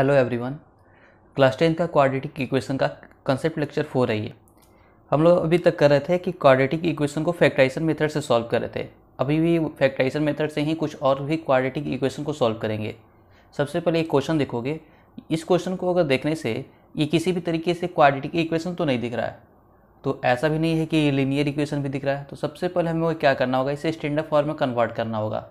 hello everyone class ten का quadratic equation का concept lecture four है हम लोग अभी तक कर रहे थे कि क्वाड्रेटिक इक्वेशन को फैक्टराइजेशन मेथड से सॉल्व कर रहे थे अभी भी फैक्टराइजेशन मेथड से ही कुछ और भी क्वाड्रेटिक इक्वेशन को सॉल्व करेंगे सबसे पहले एक क्वेश्चन देखोगे इस क्वेश्चन को अगर देखने से ये किसी भी तरीके से क्वाड्रेटिक इक्वेशन तो नहीं दिख रहा है तो ऐसा भी नहीं है कि ये लीनियर इक्वेशन भी दिख रहा है तो सबसे पहले हमें क्या करना होगा इसे स्टैंडर्ड फॉर्म में कन्वर्ट करना होगा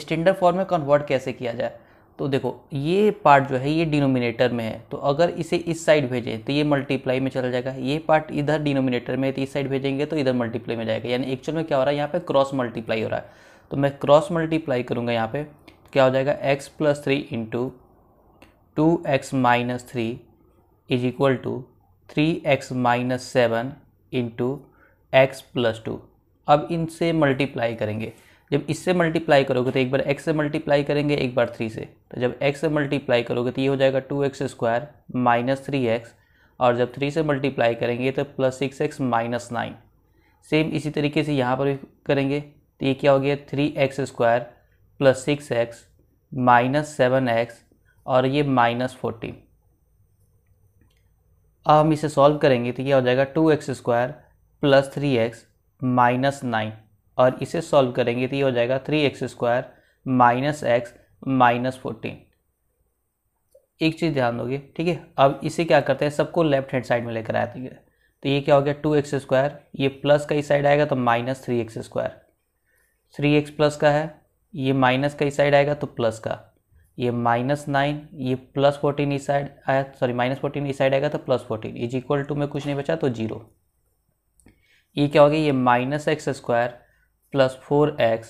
स्टैंडर्ड फॉर्म में कन्वर्ट कैसे किया जाए तो देखो ये पार्ट जो है ये डिनोमिनेटर में है तो अगर इसे इस साइड भेजें तो ये मल्टीप्लाई में चला जाएगा ये पार्ट इधर डिनोमिनेटर में है तो इस साइड भेजेंगे तो इधर मल्टीप्लाई में जाएगा यानी एक्चुअल में क्या हो रहा है यहाँ पे क्रॉस मल्टीप्लाई हो रहा है तो मैं क्रॉस मल्टीप्लाई करूँगा यहाँ पे तो क्या हो जाएगा X plus three into two x minus three is equal to three x minus seven into X plus two अब इनसे मल्टीप्लाई करेंगे जब इससे मल्टीप्लाई करोगे तो एक बार एक्स से मल्टीप्लाई करेंगे एक बार थ्री से तो जब एक्स से मल्टीप्लाई करोगे तो ये हो जाएगा two x square minus three X और जब थ्री से मल्टीप्लाई करेंगे तो plus six X minus nine same इसी तरीके से यहाँ पर भी करेंगे तो ये क्या हो गया three x square plus six X minus seven x और ये माइनस फोर्टीन अब हम इसे सॉल्व करेंगे तो ये हो जाएगा two x square plus three x minus nine और इसे सॉल्व करेंगे तो ये हो जाएगा three x square minus x minus fourteen एक चीज़ ध्यान दोगे ठीक है अब इसे क्या करते हैं सबको लेफ्ट हैंड साइड में लेकर आते हैं तो ये क्या हो गया टू एक्स स्क्वायर ये प्लस का ही साइड आएगा तो minus three x square three x plus का है ये माइनस का ही साइड आएगा तो प्लस का ये माइनस नाइन ये प्लस फोर्टीन इस साइड आया सॉरी माइनस फोर्टीन इस साइड आएगा तो plus fourteen is equal to में कुछ नहीं बचा तो जीरो ये क्या हो गया ये minus x square plus four x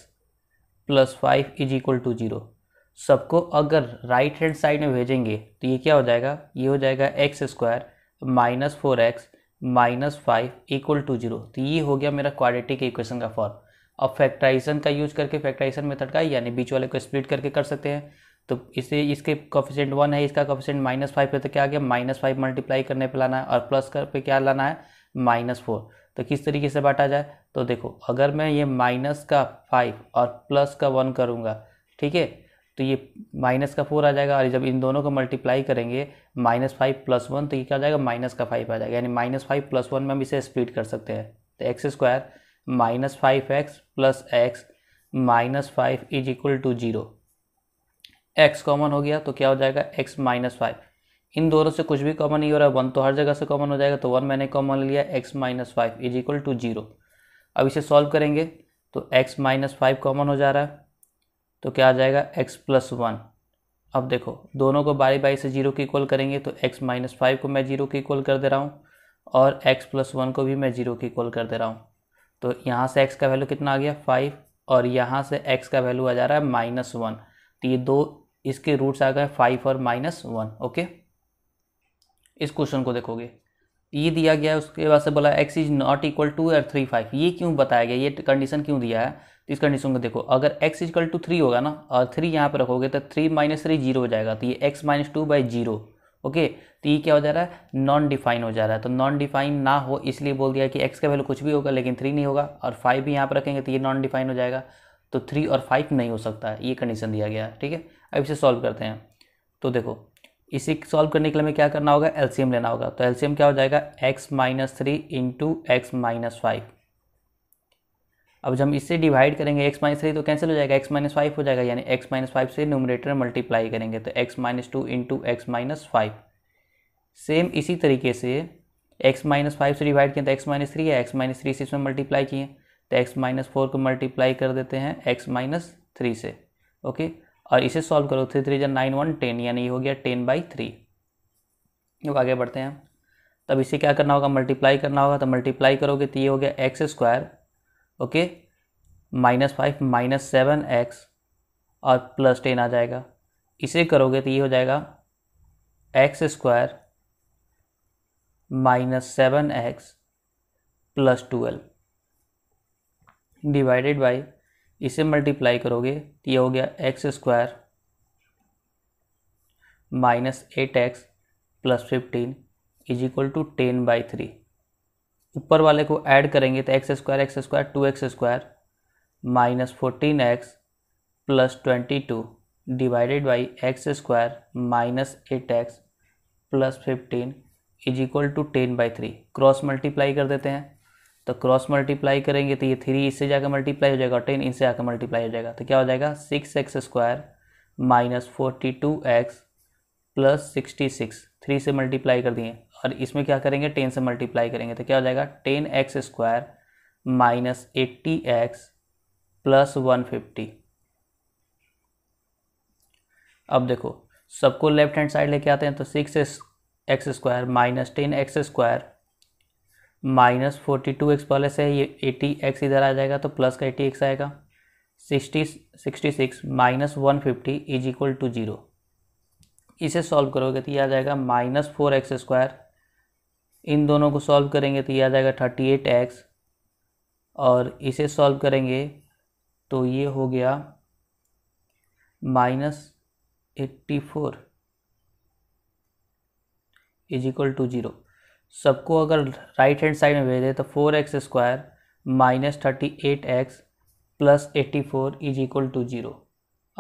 plus five is equal to zero सबको अगर राइट हैंड साइड में भेजेंगे तो ये क्या हो जाएगा ये हो जाएगा x square minus four x minus five equal to zero तो ये हो गया मेरा क्वाड्रेटिक इक्वेशन का फॉर्म अब फैक्ट्राइजेशन का यूज करके फैक्ट्राइजेशन मेथड का यानी बीच वाले को स्प्लिट करके कर सकते हैं तो इसे इसके कॉफिशेंट वन है इसका कॉफिशेंट माइनस फाइव है तो क्या आ गया माइनस फाइव मल्टीप्लाई करने पर लाना है और प्लस कर पे क्या लाना है माइनस फोर तो किस तरीके से बांटा जाए तो देखो अगर मैं ये माइनस का फाइव और प्लस का वन करूँगा ठीक है तो ये माइनस का फोर आ जाएगा और जब इन दोनों को मल्टीप्लाई करेंगे माइनस फाइव प्लस वन तो ये क्या आ जाएगा माइनस का फाइव आ जाएगा यानी माइनस फाइव प्लस वन में हम इसे स्प्लिट कर सकते हैं तो x square minus five x plus x minus five is equal to zero x common हो गया तो क्या हो जाएगा एक्स माइनस फाइव इन दोनों से कुछ भी कॉमन नहीं हो रहा है वन तो हर जगह से कॉमन हो जाएगा तो वन मैंने कॉमन लिया x minus five is equal to zero अब इसे सॉल्व करेंगे तो एक्स माइनस फाइव कॉमन हो जा रहा है तो क्या आ जाएगा एक्स प्लस वन अब देखो दोनों को बारी बारी से जीरो के इक्वल करेंगे तो एक्स माइनस फाइव को मैं जीरो के इक्वल कर दे रहा हूँ और एक्स प्लस वन को भी मैं जीरो के इक्वल कर दे रहा हूँ तो यहाँ से एक्स का वैल्यू कितना आ गया फाइव और यहाँ से एक्स का वैल्यू आ जा रहा है माइनस वन तो ये दो इसके रूट्स आ गए फाइव और माइनस वन ओके इस क्वेश्चन को देखोगे ये दिया गया है उसके बाद से बोला x is not equal to और थ्री फाइव ये क्यों बताया गया ये कंडीशन क्यों दिया है तो इस कंडीशन को देखो अगर एक्स इक्वल टू थ्री होगा ना और थ्री यहाँ पर रखोगे तो थ्री माइनस थ्री जीरो हो जाएगा तो ये x minus two by zero okay तो ये क्या हो जा रहा है नॉन डिफाइन हो जा रहा है तो नॉन डिफाइन ना हो इसलिए बोल दिया कि एक्स का वैल्यू कुछ भी होगा लेकिन थ्री नहीं होगा और फाइव भी यहाँ पर रखेंगे तो ये नॉन डिफाइन हो जाएगा तो थ्री और फाइव नहीं हो सकता है ये कंडीशन दिया गया है ठीक है अब इसे सॉल्व करते हैं तो देखो इसी सॉल्व करने के लिए हमें क्या करना होगा एलसीएम लेना होगा तो एलसीएम क्या हो जाएगा x minus three into x minus five अब जब हम इससे डिवाइड करेंगे एक्स माइनस थ्री तो कैंसिल हो जाएगा एक्स माइनस फाइव हो जाएगा यानी एक्स माइनस फाइव से न्यूमरेटर मल्टीप्लाई करेंगे तो x minus two into x minus five same इसी तरीके से एक्स माइनस फाइव से डिवाइड किया तो एक्स माइनस थ्री है एक्स माइनस थ्री से इसमें मल्टीप्लाई किए तो एक्स माइनस फोर को मल्टीप्लाई कर देते हैं एक्स माइनस थ्री से ओके और इसे सॉल्व करो थ्री थ्री जन नाइन वन टेन यानी हो गया टेन बाई थ्री लोग आगे बढ़ते हैं तब इसे क्या करना होगा मल्टीप्लाई करना होगा तो मल्टीप्लाई करोगे तो ये हो गया x square okay minus five minus seven x और प्लस टेन आ जाएगा इसे करोगे तो ये हो जाएगा x square minus seven x plus twelve divided by इसे मल्टीप्लाई करोगे तो ये हो गया x square minus eight x plus fifteen is equal to ten by three ऊपर वाले को ऐड करेंगे तो x square x square two x square minus fourteen x plus twenty two divided by x square minus eight x plus fifteen is equal to ten by three cross multiply कर देते हैं तो cross multiply करेंगे तो ये three इससे जाकर multiply हो जाएगा और टेन इनसे जाकर मल्टीप्लाई हो जाएगा तो क्या हो जाएगा six x square minus forty two x plus sixty six three से मल्टीप्लाई कर दिए और इसमें क्या करेंगे टेन से मल्टीप्लाई करेंगे तो क्या हो जाएगा ten x square minus eighty x plus one fifty अब देखो सबको लेफ्ट हैंड साइड लेके आते हैं तो six x square minus ten x square minus forty two x पहले से है ये एटी एक्स इधर आ जाएगा तो प्लस का एटी एक्स आएगा sixty sixty six minus one fifty is equal to zero इसे सॉल्व करोगे तो ये आ जाएगा माइनस फोर एक्स स्क्वायर इन दोनों को सॉल्व करेंगे तो ये आ जाएगा थर्टी एट एक्स और इसे सॉल्व करेंगे तो ये हो गया minus eighty four is equal to zero सबको अगर राइट हैंड साइड में भेजें तो four x square minus thirty eight x plus eighty four is equal to zero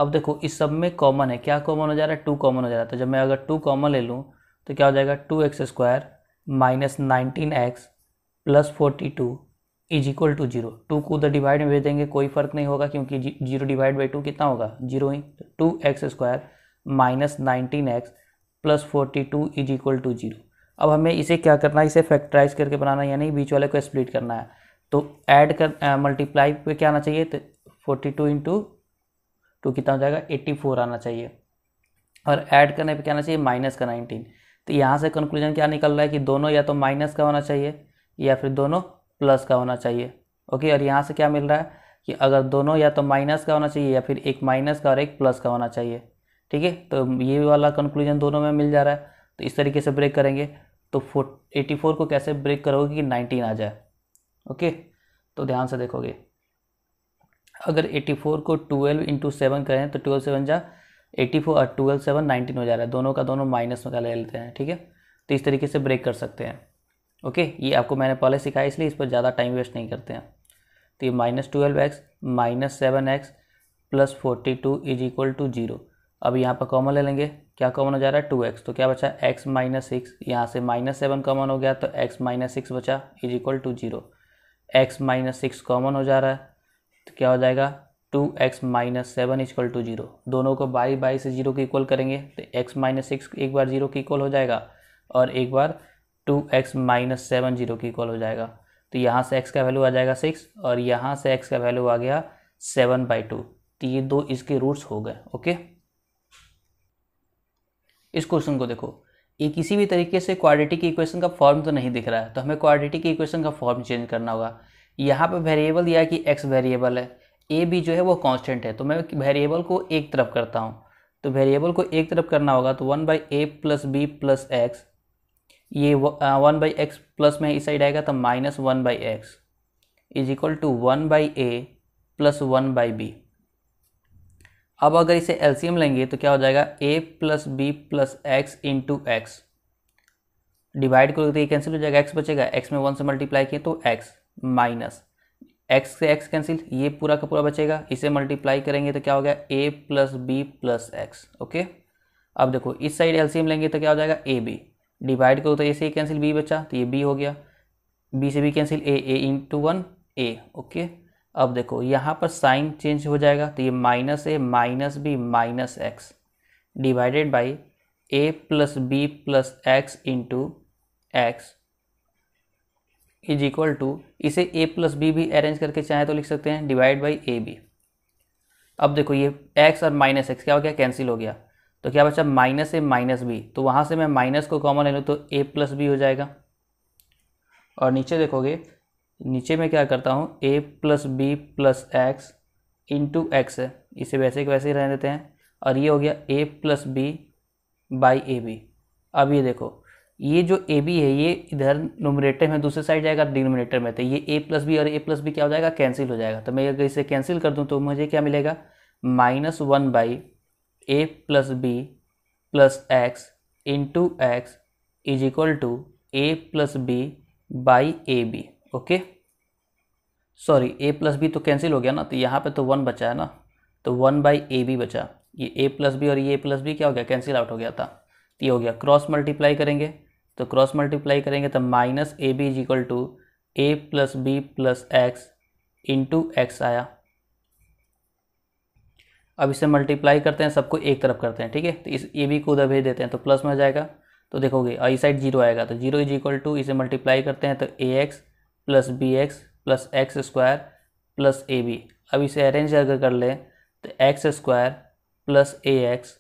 अब देखो इस सब में कॉमन है क्या कॉमन हो जा रहा है टू कॉमन हो जा रहा है तो जब मैं अगर टू कॉमन ले लूँ तो क्या हो जाएगा two x square minus nineteen x plus forty two is equal to zero two को उधर डिवाइड में भेज देंगे कोई फर्क नहीं होगा क्योंकि जीरो डिवाइड बाई टू कितना होगा जीरो ही two x square minus nineteen x plus forty two is equal to zero अब हमें इसे क्या करना है इसे फैक्टराइज करके बनाना है यानी बीच वाले को स्प्लिट करना है तो ऐड कर मल्टीप्लाई पे क्या आना चाहिए तो फोर्टी टू इंटू टू कितना हो जाएगा एट्टी फोर आना चाहिए और ऐड करने पे क्या आना चाहिए माइनस का नाइनटीन तो यहाँ से कंक्लूजन क्या निकल रहा है कि दोनों या तो माइनस का होना चाहिए या फिर दोनों प्लस का होना चाहिए ओके और यहाँ से क्या मिल रहा है कि अगर दोनों या तो माइनस का होना चाहिए या फिर एक माइनस का और एक प्लस का होना चाहिए ठीक है तो ये वाला कंक्लूजन दोनों में मिल जा रहा है तो इस तरीके से ब्रेक करेंगे तो फोर एटी फोर को कैसे ब्रेक करोगे कि नाइनटीन आ जाए ओके तो ध्यान से देखोगे अगर एटी फोर को ट्वेल्व इंटू सेवन करें तो ट्वेल्व सेवन जा एटी फोर और ट्वेल्व सेवन नाइनटीन हो जा रहा है दोनों का दोनों माइनस में का ले लेते हैं ठीक है तो इस तरीके से ब्रेक कर सकते हैं ओके ये आपको मैंने पहले सिखाया इसलिए इस पर ज़्यादा टाइम वेस्ट नहीं करते हैं तो ये minus twelve x minus seven x plus forty two is equal to zero अब यहाँ पर कॉमन ले लेंगे क्या कॉमन हो जा रहा है टू एक्स तो क्या बचा एक्स माइनस सिक्स यहाँ से माइनस सेवन कॉमन हो गया तो एक्स माइनस सिक्स बचा is equal to zero x minus six common हो जा रहा है तो क्या हो जाएगा two x minus seven is equal to zero दोनों को बाई बाई से जीरो के इक्वल करेंगे तो एक्स माइनस सिक्स एक बार जीरो के इक्वल हो जाएगा और एक बार two x minus seven zero के इक्वल हो जाएगा तो यहाँ से एक्स का वैल्यू आ जाएगा सिक्स और यहाँ से एक्स का वैल्यू आ गया सेवन बाई टू तो ये दो इसके रूट्स हो गए ओके इस क्वेश्चन को देखो ये किसी भी तरीके से क्वाड्रेटिक इक्वेशन का फॉर्म तो नहीं दिख रहा है तो हमें क्वाड्रेटिक इक्वेशन का फॉर्म चेंज करना होगा यहाँ पर वेरिएबल दिया कि एक्स वेरिएबल है ए भी जो है वो कांस्टेंट है तो मैं वेरिएबल को एक तरफ करता हूँ तो वेरिएबल को एक तरफ करना होगा तो one by A plus B plus x ये वन बाई एक्स प्लस में इस साइड आएगा तो minus one by x is equal to one by A plus one by B अब अगर इसे एलसीएम लेंगे तो क्या हो जाएगा A plus B plus x into x divide करोगे तो ये कैंसिल हो जाएगा एक्स बचेगा एक्स में वन से मल्टीप्लाई किए तो एक्स माइनस एक्स से एक्स कैंसिल ये पूरा का पूरा बचेगा इसे मल्टीप्लाई करेंगे तो क्या हो गया A plus B plus x okay अब देखो इस साइड एलसीएम लेंगे तो क्या हो जाएगा ए बी डिवाइड करो तो ए से कैंसिल बी बचा तो ये बी हो गया बी से B cancel A A into one A okay अब देखो यहाँ पर साइन चेंज हो जाएगा तो ये minus A minus B minus x divided by A plus B plus x into x is equal to इसे ए प्लस बी भी अरेंज करके चाहे तो लिख सकते हैं डिवाइड बाई ए बी अब देखो ये एक्स और माइनस एक्स क्या हो गया कैंसिल हो गया तो क्या बचा माइनस ए माइनस बी तो वहाँ से मैं माइनस को कॉमन ले लूँ तो ए प्लस बी हो जाएगा और नीचे देखोगे नीचे मैं क्या करता हूँ A plus B plus x into x है इसे वैसे के वैसे ही रहने देते हैं और ये हो गया A plus B by A B अब ये देखो ये जो ए बी है ये इधर नोमिनेटर में दूसरे साइड जाएगा डिनोमिनेटर में तो ये ए प्लस बी और ए प्लस बी क्या हो जाएगा कैंसिल हो जाएगा तो मैं अगर इसे कैंसिल कर दूँ तो मुझे क्या मिलेगा minus one by A plus B plus x into x is equal to A plus B by A B okay sorry A plus B तो कैंसिल हो गया ना तो यहाँ पे तो वन बचा है ना तो वन बाई ए बी बचा ये ए प्लस बी और ये ए प्लस बी क्या हो गया कैंसिल आउट हो गया था तो ये हो गया क्रॉस मल्टीप्लाई करेंगे तो क्रॉस मल्टीप्लाई करेंगे तो minus A B is equal to A plus B plus x into x आया अब इसे मल्टीप्लाई करते हैं सबको एक तरफ करते हैं ठीक है तो इस ए बी को उधर भेज देते हैं तो प्लस में आ जाएगा तो देखोगे आई साइड जीरो आएगा तो जीरो इज इक्वल टू इसे मल्टीप्लाई करते हैं तो A x plus B x plus x square plus A B अब इसे अरेंज अगर कर लें तो x square plus A x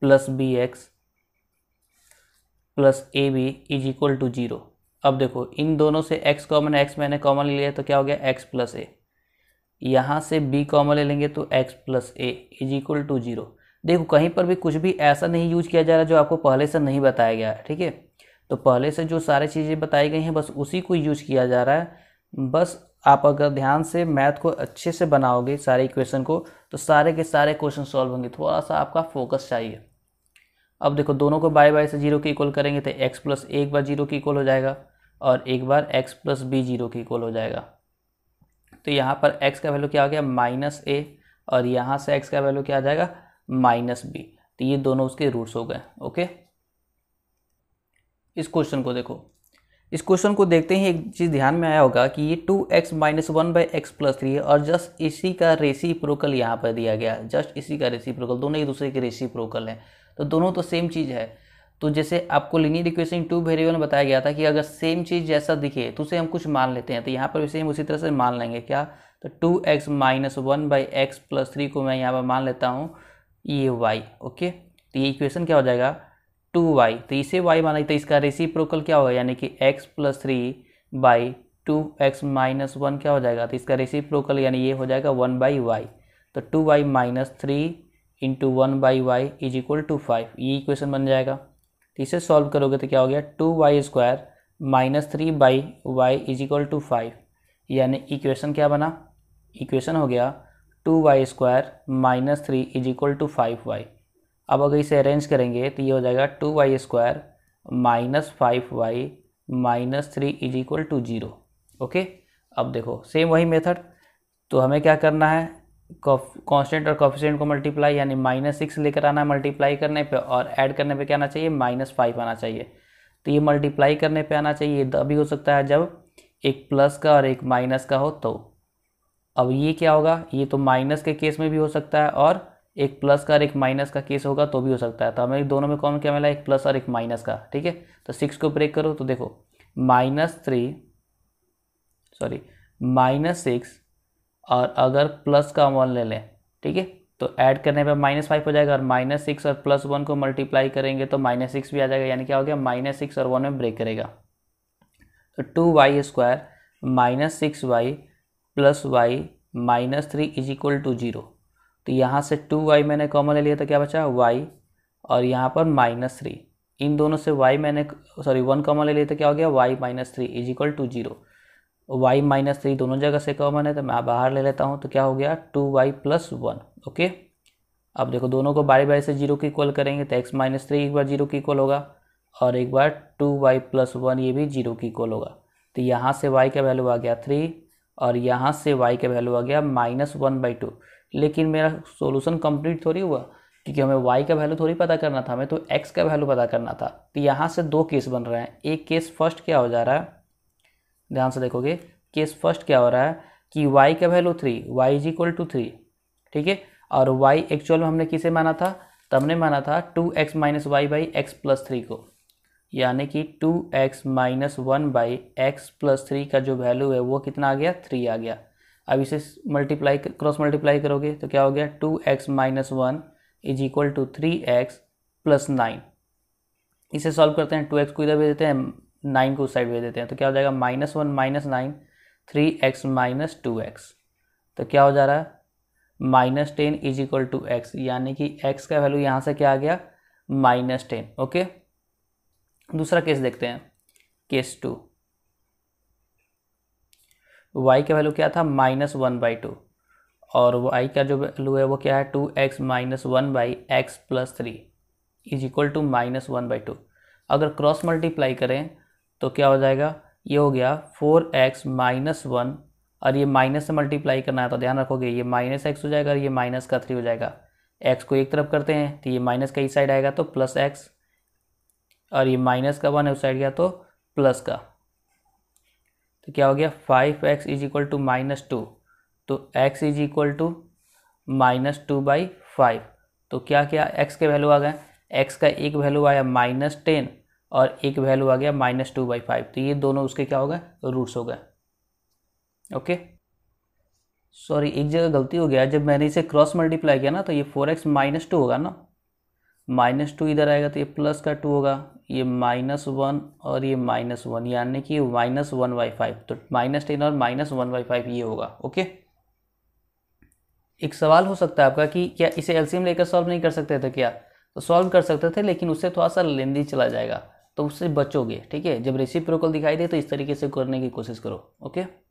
plus B x plus A B is equal to zero अब देखो इन दोनों से x कॉमन x मैंने कॉमन ले लिया तो क्या हो गया x प्लस ए यहाँ से b कॉमन ले लेंगे तो x plus A is equal to zero देखो कहीं पर भी कुछ भी ऐसा नहीं यूज किया जा रहा जो आपको पहले से नहीं बताया गया है ठीक है तो पहले से जो सारी चीज़ें बताई गई हैं बस उसी को यूज किया जा रहा है बस आप अगर ध्यान से मैथ को अच्छे से बनाओगे सारे इक्वेशन को तो सारे के सारे क्वेश्चन सॉल्व होंगे थोड़ा सा आपका फोकस चाहिए अब देखो दोनों को बाय बाय से जीरो के इक्वल करेंगे तो एक्स प्लस एक बार जीरो के इक्वल हो जाएगा और एक बार एक्स प्लस बी जीरो के इक्वल हो जाएगा तो यहाँ पर एक्स का वैल्यू क्या हो गया माइनस ए और यहाँ से एक्स का वैल्यू क्या आ जाएगा माइनस बी तो ये दोनों उसके रूट्स हो गए ओके इस क्वेश्चन को देखो इस क्वेश्चन को देखते ही एक चीज़ ध्यान में आया होगा कि ये two x minus one by x plus three है और जस्ट इसी का रेसी प्रोकल यहाँ पर दिया गया जस्ट इसी का रेसी प्रोकल दोनों एक दूसरे के रेसी प्रोकल हैं तो दोनों तो सेम चीज़ है तो जैसे आपको लिनियर इक्वेशन टू वेरिएबल में बताया गया था कि अगर सेम चीज़ जैसा दिखे तो उसे हम कुछ मान लेते हैं तो यहाँ पर भी सेम उसी तरह से मान लेंगे क्या तो two x minus one by x plus three को मैं यहाँ पर मान लेता हूँ ये वाई ओके तो ये इक्वेशन क्या हो जाएगा टू वाई तो इसे वाई माना तो इसका प्रोकल क्या होगा यानी कि x plus three by two x minus one क्या हो जाएगा तो इसका प्रोकल यानी ये हो जाएगा वन बाई वाई तो two y minus three into one by y is equal to five ये इक्वेशन बन जाएगा तो इसे सॉल्व करोगे तो क्या हो गया two y square minus three by y is equal to five यानी इक्वेशन क्या बना इक्वेशन हो गया two y square minus three is equal to five y अब अगर इसे अरेंज करेंगे तो ये हो जाएगा two y square minus five y minus three is equal to zero okay अब देखो सेम वही मेथड तो हमें क्या करना है कांस्टेंट और कॉफिशेंट को मल्टीप्लाई यानी माइनस सिक्स लेकर आना है मल्टीप्लाई करने पे और ऐड करने पे क्या आना चाहिए माइनस फाइव आना चाहिए तो ये मल्टीप्लाई करने पे आना चाहिए अभी हो सकता है जब एक प्लस का और एक माइनस का हो तो अब ये क्या होगा ये तो माइनस के केस में भी हो सकता है और एक प्लस का और एक माइनस का केस होगा तो भी हो सकता है तो हमें दोनों में कॉमन क्या मिला एक प्लस और एक माइनस का ठीक है तो सिक्स को ब्रेक करो तो देखो minus three sorry minus six और अगर प्लस का वन ले लें ठीक है तो ऐड करने पे माइनस फाइव हो जाएगा और माइनस सिक्स और प्लस वन को मल्टीप्लाई करेंगे तो माइनस सिक्स भी आ जाएगा यानी क्या हो गया माइनस सिक्स और वन में ब्रेक करेगा तो two y square minus six y plus y minus three is equal to zero तो यहाँ से टू वाई मैंने कॉमन ले लिया तो क्या बचा वाई और यहाँ पर माइनस थ्री इन दोनों से वाई मैंने सॉरी वन कॉमन ले लिया तो क्या हो गया y minus three is equal to zero y minus three दोनों जगह से कॉमन है तो मैं बाहर ले लेता हूँ तो क्या हो गया two y plus one okay अब देखो दोनों को बारी बारी से जीरो की इक्वल करेंगे तो एक्स माइनस थ्री एक बार जीरो की इक्वल होगा और एक बार टू वाई प्लस वन ये भी जीरो की इक्वल होगा तो यहाँ से वाई का वैल्यू आ गया थ्री और यहाँ से वाई का वैल्यू आ गया माइनस वन बाई टू लेकिन मेरा सोल्यूशन कम्प्लीट थोड़ी हुआ क्योंकि हमें वाई का वैल्यू थोड़ी पता करना था हमें तो एक्स का वैल्यू पता करना था तो यहाँ से दो केस बन रहे हैं एक केस फर्स्ट क्या हो जा रहा है ध्यान से देखोगे केस फर्स्ट क्या हो रहा है कि वाई का value three y is equal to three ठीक है और वाई एक्चुअल में हमने किसे माना था तब ने माना था two x minus y by x plus three को यानी कि two x minus one by x plus three का जो वैल्यू है वो कितना आ गया थ्री आ गया अब इसे मल्टीप्लाई क्रॉस मल्टीप्लाई करोगे तो क्या हो गया two x minus one is equal to three x plus nine इसे सॉल्व करते हैं टू एक्स को इधर भेज देते हैं नाइन को उस साइड भेज देते हैं तो क्या हो जाएगा minus one minus nine three x minus two x तो क्या हो जा रहा है minus ten is equal to x यानी कि एक्स का वैल्यू यहाँ से क्या आ गया माइनस टेन ओके दूसरा केस देखते हैं केस टू वाई का वैल्यू क्या था माइनस वन बाई टू और वाई का जो वैल्यू है वो क्या है two x minus one by x plus three is equal to minus one by two अगर क्रॉस मल्टीप्लाई करें तो क्या हो जाएगा ये हो गया फोर एक्स माइनस वन और ये माइनस से मल्टीप्लाई करना है तो ध्यान रखोगे ये माइनस एक्स हो जाएगा और ये माइनस का थ्री हो जाएगा एक्स को एक तरफ करते हैं तो ये माइनस का इस साइड आएगा तो प्लस एक्स और ये माइनस का वन है उस साइड गया तो प्लस का तो क्या हो गया five x is equal to minus two तो x is equal to minus two by five तो क्या क्या एक्स के वैल्यू आ गए एक्स का एक वैल्यू आया माइनस टेन और एक वैल्यू आ गया माइनस टू बाई फाइव तो ये दोनों उसके क्या हो गए रूट्स हो गए ओके सॉरी एक जगह गलती हो गया जब मैंने इसे क्रॉस मल्टीप्लाई किया ना तो ये फोर एक्स माइनस टू होगा ना माइनस टू इधर आएगा तो ये प्लस का टू होगा ये माइनस वन और ये माइनस वन यानी कि माइनस वन बाई फाइव तो माइनस टेन और माइनस वन बाई फाइव ये होगा ओके एक सवाल हो सकता है आपका कि क्या इसे एलसीएम लेकर सॉल्व नहीं कर सकते थे क्या तो सॉल्व कर सकते थे लेकिन उससे थोड़ा सा लेंदी चला जाएगा तो उससे बचोगे ठीक है जब रेसिप्रोकल दिखाई दे तो इस तरीके से करने की कोशिश करो ओके